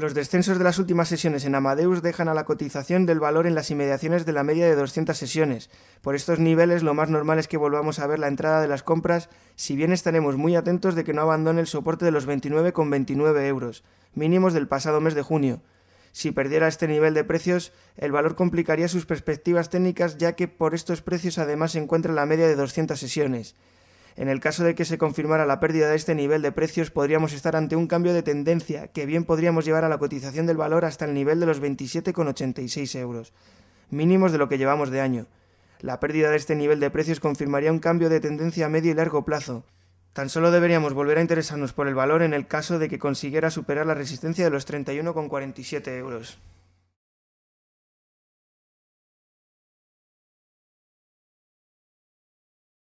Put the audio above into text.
Los descensos de las últimas sesiones en Amadeus dejan a la cotización del valor en las inmediaciones de la media de 200 sesiones. Por estos niveles lo más normal es que volvamos a ver la entrada de las compras, si bien estaremos muy atentos de que no abandone el soporte de los 29,29 euros, mínimos del pasado mes de junio. Si perdiera este nivel de precios, el valor complicaría sus perspectivas técnicas ya que por estos precios además se encuentra la media de 200 sesiones. En el caso de que se confirmara la pérdida de este nivel de precios, podríamos estar ante un cambio de tendencia que bien podríamos llevar a la cotización del valor hasta el nivel de los 27,86 euros, mínimos de lo que llevamos de año. La pérdida de este nivel de precios confirmaría un cambio de tendencia a medio y largo plazo. Tan solo deberíamos volver a interesarnos por el valor en el caso de que consiguiera superar la resistencia de los 31,47 euros.